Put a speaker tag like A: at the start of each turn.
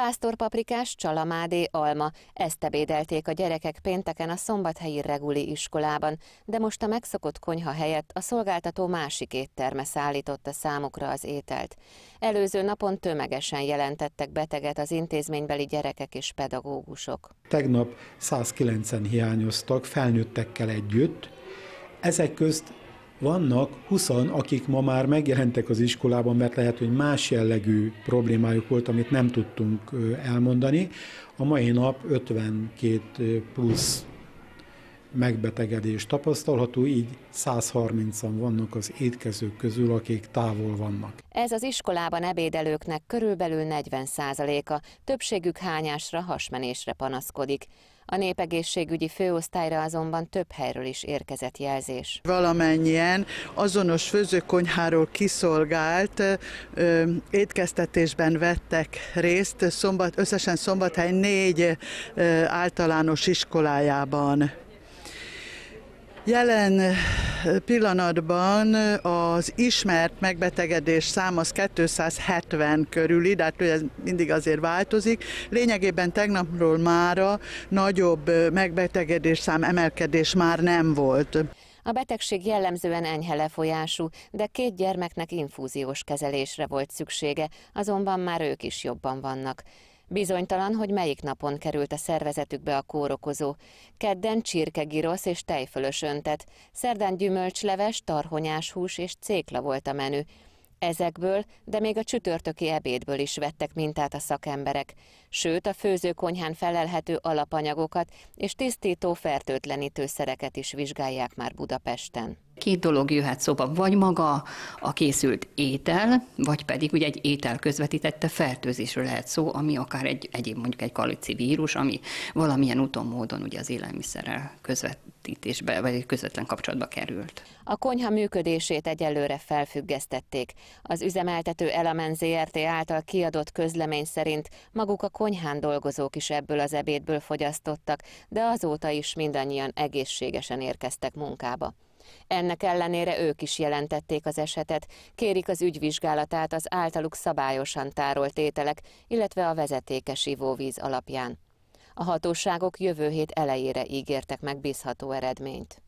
A: pásztorpaprikás, csalamádé, alma. Ezt ebédelték a gyerekek pénteken a szombathelyi reguli iskolában, de most a megszokott konyha helyett a szolgáltató másik étterme szállította számukra az ételt. Előző napon tömegesen jelentettek beteget az intézménybeli gyerekek és pedagógusok.
B: Tegnap 109-en hiányoztak felnőttekkel együtt, ezek közt vannak huszan, akik ma már megjelentek az iskolában, mert lehet, hogy más jellegű problémájuk volt, amit nem tudtunk elmondani. A mai nap 52 plusz megbetegedés tapasztalható, így 130-an vannak az étkezők közül, akik távol vannak.
A: Ez az iskolában ebédelőknek körülbelül 40 százaléka, többségük hányásra, hasmenésre panaszkodik. A népegészségügyi főosztályra azonban több helyről is érkezett jelzés.
C: Valamennyien azonos főzőkonyháról kiszolgált ö, étkeztetésben vettek részt, szombat, összesen szombathely négy ö, általános iskolájában. Jelen eh, pillanatban eh, az ismert megbetegedés száma az 270 körüli, de hát ez mindig azért változik. Lényegében tegnapról mára nagyobb eh, megbetegedés szám emelkedés már nem volt.
A: A betegség jellemzően enyhe lefolyású, de két gyermeknek infúziós kezelésre volt szüksége, azonban már ők is jobban vannak. Bizonytalan, hogy melyik napon került a szervezetükbe a kórokozó. Kedden girosz és tejfölös öntet, szerdán gyümölcsleves, tarhonyás hús és cékla volt a menü. Ezekből, de még a csütörtöki ebédből is vettek mintát a szakemberek, sőt a főzőkonyhán felelhető alapanyagokat és tisztító fertőtlenítőszereket is vizsgálják már Budapesten.
D: Két dolog jöhet szóba, vagy maga a készült étel, vagy pedig ugye egy étel közvetítette fertőzésről lehet szó, ami akár egy egyéb mondjuk egy kalici vírus, ami valamilyen úton, módon ugye az élelmiszerrel közvetítésbe, vagy közvetlen kapcsolatba került.
A: A konyha működését egyelőre felfüggesztették. Az üzemeltető Elemen ZRT által kiadott közlemény szerint maguk a konyhán dolgozók is ebből az ebédből fogyasztottak, de azóta is mindannyian egészségesen érkeztek munkába. Ennek ellenére ők is jelentették az esetet, kérik az ügyvizsgálatát az általuk szabályosan tárolt ételek, illetve a vezetékes ivóvíz alapján. A hatóságok jövő
C: hét elejére ígértek megbízható eredményt.